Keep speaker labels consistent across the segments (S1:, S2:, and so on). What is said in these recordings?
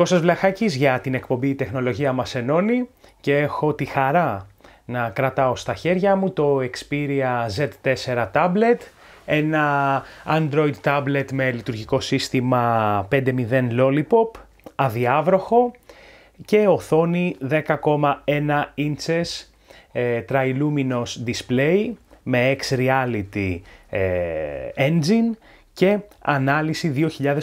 S1: Κώστας Βλαχάκης για την εκπομπή «Η τεχνολογία μας ενώνει» και έχω τη χαρά να κρατάω στα χέρια μου το Xperia Z4 Tablet, ένα Android tablet με λειτουργικό σύστημα 5.0 Lollipop, αδιάβροχο και οθόνη 10,1 inches ε, display με X Reality ε, engine και ανάλυση 2560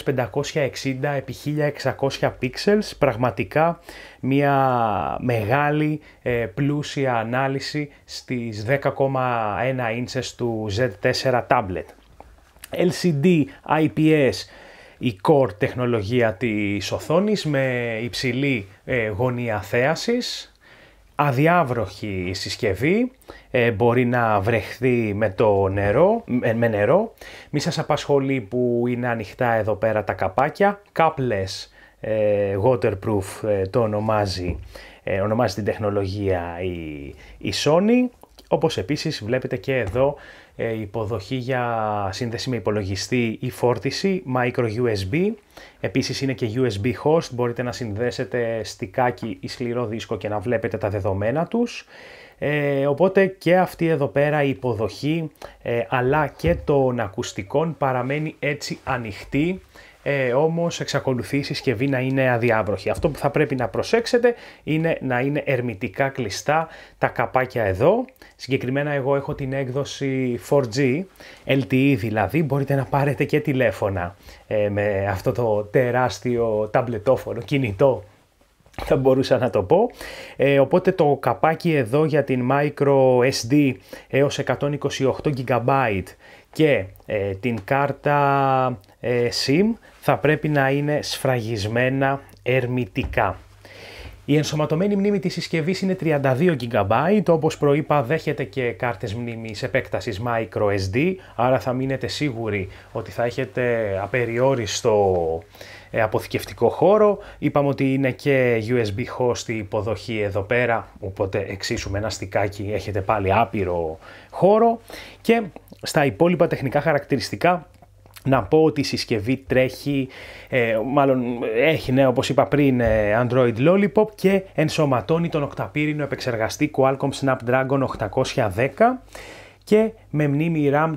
S1: επί 1600 pixels, πραγματικά μια μεγάλη ε, πλούσια ανάλυση στις 10,1 inches του Z4 tablet. LCD IPS η core τεχνολογία της οθόνης με υψηλή ε, γωνία θέασης αδιάβροχη συσκευή, ε, μπορεί να βρεχθεί με, το νερό, ε, με νερό. Μη σας απασχολεί που είναι ανοιχτά εδώ πέρα τα καπάκια. Κάπλες waterproof ε, το ονομάζει, ε, ονομάζει την τεχνολογία η, η Sony. Όπως επίσης βλέπετε και εδώ ε, υποδοχή για σύνδεση με υπολογιστή ή φόρτιση, micro USB. Επίσης είναι και USB host, μπορείτε να συνδέσετε στικάκι ή σκληρό δίσκο και να βλέπετε τα δεδομένα τους. Ε, οπότε και αυτή εδώ πέρα η υποδοχή ε, αλλά και των ακουστικών παραμένει έτσι ανοιχτή ε, όμως εξακολουθεί η συσκευή να είναι αδιάβροχη. Αυτό που θα πρέπει να προσέξετε είναι να είναι ερμητικά κλειστά τα καπάκια εδώ. Συγκεκριμένα εγώ έχω την έκδοση 4G, LTE δηλαδή, μπορείτε να πάρετε και τηλέφωνα ε, με αυτό το τεράστιο ταμπλετόφωνο, κινητό θα μπορούσα να το πω. Ε, οπότε το καπάκι εδώ για την micro SD έως 128 GB και ε, την κάρτα ε, SIM θα πρέπει να είναι σφραγισμένα ερμητικά. Η ενσωματωμένη μνήμη της συσκευής είναι 32 GB, όπως προείπα δέχεται και κάρτες μνήμης επέκτασης microSD, άρα θα μείνετε σίγουροι ότι θα έχετε απεριόριστο ε, αποθηκευτικό χώρο. Είπαμε ότι είναι και USB host η υποδοχή εδώ πέρα, οπότε εξίσου με ένα στικάκι έχετε πάλι άπειρο χώρο και στα υπόλοιπα τεχνικά χαρακτηριστικά να πω ότι η συσκευή τρέχει, ε, μάλλον ε, έχει ναι όπως είπα πριν ε, Android Lollipop και ενσωματώνει τον οκταπύρινο επεξεργαστή Qualcomm Snapdragon 810 και με μνήμη RAM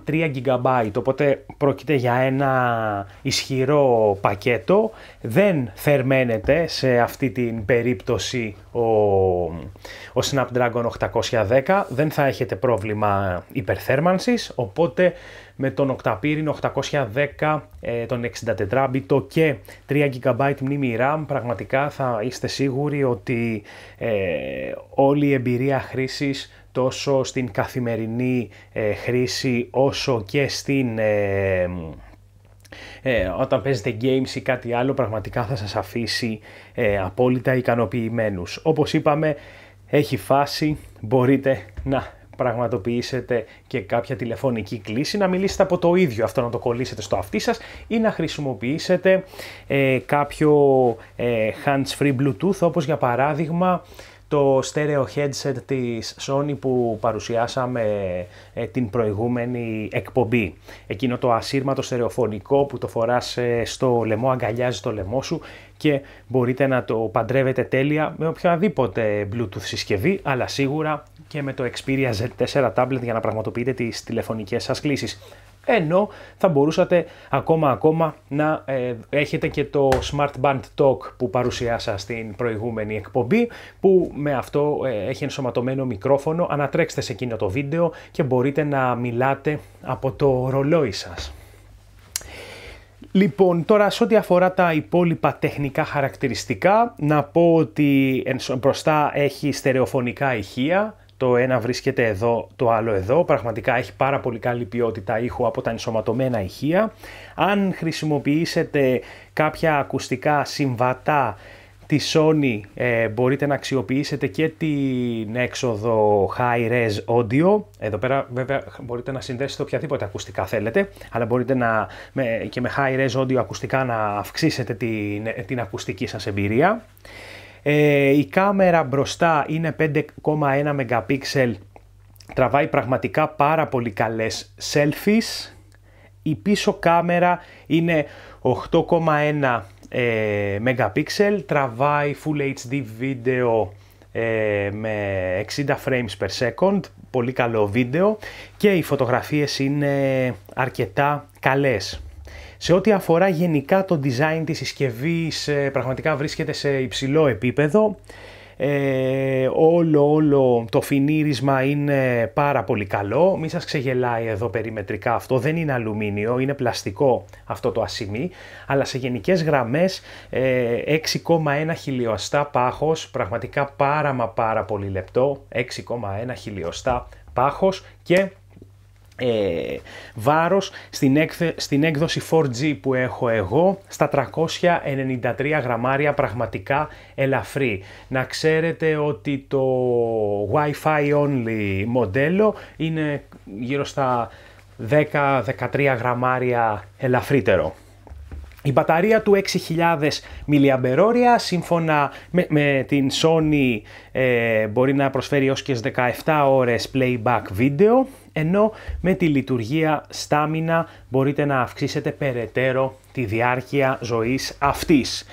S1: 3 GB. Οπότε πρόκειται για ένα ισχυρό πακέτο. Δεν θερμαίνεται σε αυτή την περίπτωση ο, ο Snapdragon 810. Δεν θα έχετε πρόβλημα υπερθέρμανσης, οπότε με τον οκταπύριν 810, ε, τον 64 bit και 3 GB μνήμη RAM πραγματικά θα είστε σίγουροι ότι ε, όλη η εμπειρία χρήσης τόσο στην καθημερινή ε, χρήση όσο και στην... Ε, ε, όταν παίζετε games ή κάτι άλλο πραγματικά θα σας αφήσει απόλυτα ικανοποιημένους. Όπως είπαμε έχει φάση, μπορείτε να πραγματοποιήσετε και κάποια τηλεφωνική κλίση, να μιλήσετε από το ίδιο αυτό, να το κολλήσετε στο αυτί σας ή να χρησιμοποιήσετε ε, κάποιο hands-free bluetooth όπως για παράδειγμα το στέρεο headset της Sony που παρουσιάσαμε ε, την προηγούμενη εκπομπή. Εκείνο το ασύρματο στερεοφωνικό που το φοράς ε, στο λαιμό, αγκαλιάζει το λαιμό σου και μπορείτε να το παντρεύετε τέλεια με οποιαδήποτε Bluetooth συσκευή, αλλά σίγουρα και με το Xperia Z4 Tablet για να πραγματοποιείτε τις τηλεφωνικές σας κλήσεις. Ενώ θα μπορούσατε ακόμα ακόμα να ε, έχετε και το Smart Band Talk που παρουσιάσα στην προηγούμενη εκπομπή που με αυτό ε, έχει ενσωματωμένο μικρόφωνο, ανατρέξτε σε εκείνο το βίντεο και μπορείτε να μιλάτε από το ρολόι σας. Λοιπόν, τώρα σε ό,τι αφορά τα υπόλοιπα τεχνικά χαρακτηριστικά, να πω ότι μπροστά έχει στερεοφωνικά ηχεία, το ένα βρίσκεται εδώ, το άλλο εδώ. Πραγματικά έχει πάρα πολύ καλή ποιότητα ήχου από τα ενσωματωμένα ηχεία. Αν χρησιμοποιήσετε κάποια ακουστικά συμβατά τη Sony ε, μπορείτε να αξιοποιήσετε και την έξοδο High Res Audio. Εδώ πέρα βέβαια μπορείτε να συνδέσετε οποιαδήποτε ακουστικά θέλετε, αλλά μπορείτε να, με, και με High Res Audio ακουστικά να αυξήσετε την, ακουστική σας εμπειρία. Ε, η κάμερα μπροστά είναι 5,1 MP, τραβάει πραγματικά πάρα πολύ καλές selfies. Η πίσω κάμερα είναι 8,1 ε, megapixel, τραβάει Full HD βίντεο ε, με 60 frames per second, πολύ καλό βίντεο και οι φωτογραφίες είναι αρκετά καλές. Σε ό,τι αφορά γενικά το design της συσκευής, ε, πραγματικά βρίσκεται σε υψηλό επίπεδο. Ε, όλο, όλο το φινίρισμα είναι πάρα πολύ καλό. Μη σας ξεγελάει εδώ περιμετρικά αυτό. Δεν είναι αλουμίνιο, είναι πλαστικό αυτό το ασημί. Αλλά σε γενικές γραμμές ε, 6,1 χιλιοστά πάχος. Πραγματικά πάρα μα πάρα πολύ λεπτό. 6,1 χιλιοστά πάχος και ε, βάρος στην, έκδοση 4G που έχω εγώ στα 393 γραμμάρια πραγματικά ελαφρύ. Να ξέρετε ότι το Wi-Fi only μοντέλο είναι γύρω στα 10-13 γραμμάρια ελαφρύτερο. Η μπαταρία του 6.000 mAh σύμφωνα με, την Sony ε, μπορεί να προσφέρει ως και 17 ώρες playback βίντεο ενώ με τη λειτουργία στάμινα μπορείτε να αυξήσετε περαιτέρω τη διάρκεια ζωής αυτής.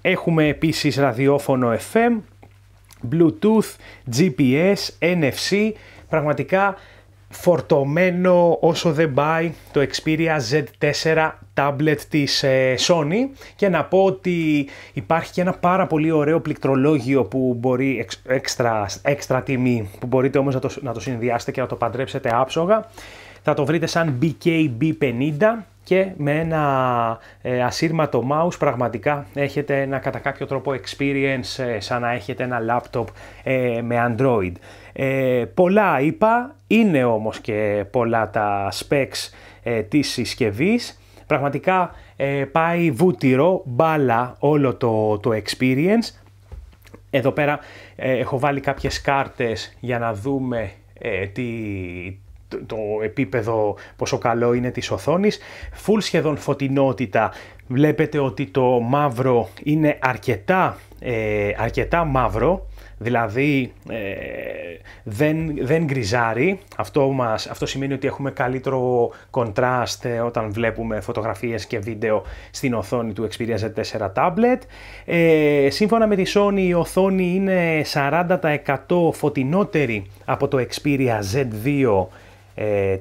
S1: Έχουμε επίσης ραδιόφωνο FM, Bluetooth, GPS, NFC, πραγματικά φορτωμένο όσο δεν πάει το Xperia Z4 tablet της ε, Sony και να πω ότι υπάρχει και ένα πάρα πολύ ωραίο πληκτρολόγιο που μπορεί έξτρα, έξτρα τιμή που μπορείτε όμως να το, να το συνδυάσετε και να το παντρέψετε άψογα θα το βρείτε σαν BKB50 και με ένα ε, ασύρματο mouse πραγματικά έχετε ένα κατά κάποιο τρόπο experience ε, σαν να έχετε ένα laptop ε, με Android. πολλά είπα, είναι όμως και πολλά τα specs της συσκευής. Πραγματικά πάει βούτυρο, μπάλα όλο το, το experience. Εδώ πέρα έχω βάλει κάποιες κάρτες για να δούμε τι, το επίπεδο πόσο καλό είναι της οθόνης, Φουλ σχεδόν φωτεινότητα, βλέπετε ότι το μαύρο είναι αρκετά, ε, αρκετά μαύρο, δηλαδή ε, δεν, δεν γκριζάρει, αυτό, μας, αυτό σημαίνει ότι έχουμε καλύτερο κοντράστ ε, όταν βλέπουμε φωτογραφίες και βίντεο στην οθόνη του Xperia Z4 Tablet. Ε, σύμφωνα με τη Sony η οθόνη είναι 40% φωτεινότερη από το Xperia Z2 ε,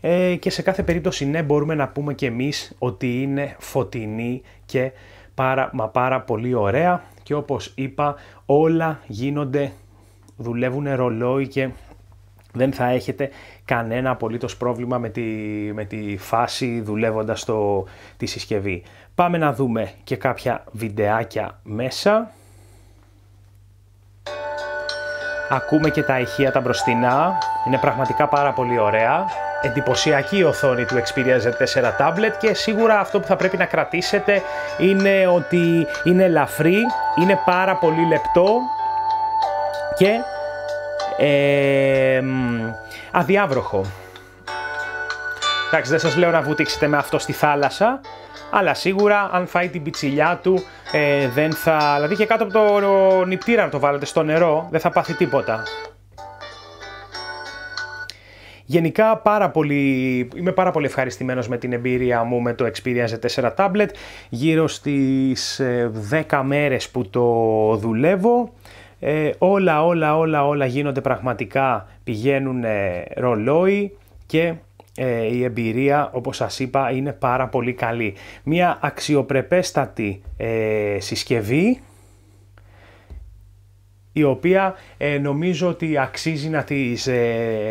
S1: ε, και σε κάθε περίπτωση ναι μπορούμε να πούμε και εμείς ότι είναι φωτεινή και πάρα μα πάρα πολύ ωραία και όπως είπα όλα γίνονται, δουλεύουν ρολόι και δεν θα έχετε κανένα απολύτως πρόβλημα με τη, με τη φάση δουλεύοντας το, τη συσκευή. Πάμε να δούμε και κάποια βιντεάκια μέσα. Ακούμε και τα ηχεία τα μπροστινά, είναι πραγματικά πάρα πολύ ωραία. Εντυπωσιακή η οθόνη του Xperia Z4 Tablet και σίγουρα αυτό που θα πρέπει να κρατήσετε είναι ότι είναι ελαφρύ, είναι πάρα πολύ λεπτό και ε, αδιάβροχο. Εντάξει, δεν σας λέω να βουτήξετε με αυτό στη θάλασσα, αλλά σίγουρα αν φάει την πιτσιλιά του ε, δεν θα... δηλαδή και κάτω από το νηπτήρα να το βάλετε στο νερό δεν θα πάθει τίποτα. Γενικά πάρα πολύ, είμαι πάρα πολύ ευχαριστημένος με την εμπειρία μου με το Xperia Z4 Tablet. Γύρω στις 10 ε, μέρες που το δουλεύω. Ε, όλα όλα όλα όλα γίνονται πραγματικά, πηγαίνουν ρολόι και ε, η εμπειρία όπως σας είπα είναι πάρα πολύ καλή. Μια αξιοπρεπέστατη ε, συσκευή η οποία ε, νομίζω ότι αξίζει να τις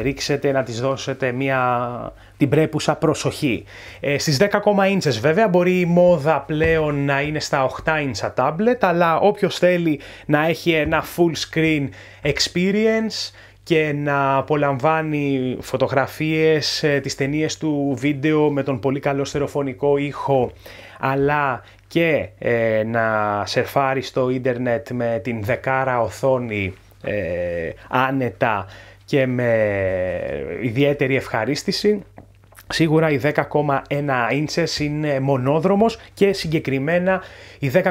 S1: ρίξετε, να τις δώσετε μια, την πρέπουσα προσοχή. Ε, στις 10,1 ίντσες βέβαια μπορεί η μόδα πλέον να είναι στα 8 ίντσα τάμπλετ, αλλά όποιος θέλει να έχει ένα full screen experience και να απολαμβάνει φωτογραφίες, ε, τις ταινίες του βίντεο με τον πολύ καλό στεροφωνικό ήχο αλλά και ε, να σερφάρει στο ίντερνετ με την δεκάρα οθόνη ε, άνετα και με ιδιαίτερη ευχαρίστηση. Σίγουρα η 10,1 ίντσες είναι μονόδρομος και συγκεκριμένα η 10,1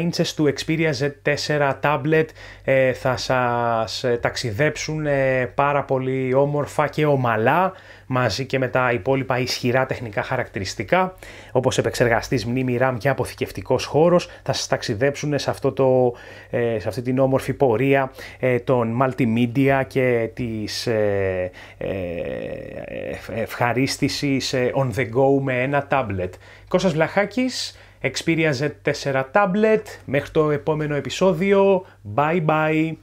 S1: ίντσες του Xperia Z4 tablet ε, θα σας ε, ταξιδέψουν πάρα πολύ όμορφα και ομαλά μαζί και με τα υπόλοιπα ισχυρά τεχνικά χαρακτηριστικά, όπως επεξεργαστής μνήμη RAM και αποθηκευτικός χώρος, θα σας ταξιδέψουν σε, αυτό το, ε, σε αυτή την όμορφη πορεία ε, των multimedia και της ε, ευχαρίστησης on the go με ένα tablet. Κώστας Βλαχάκης, Xperia Z4 Tablet. Μέχρι το επόμενο επεισόδιο. Bye bye.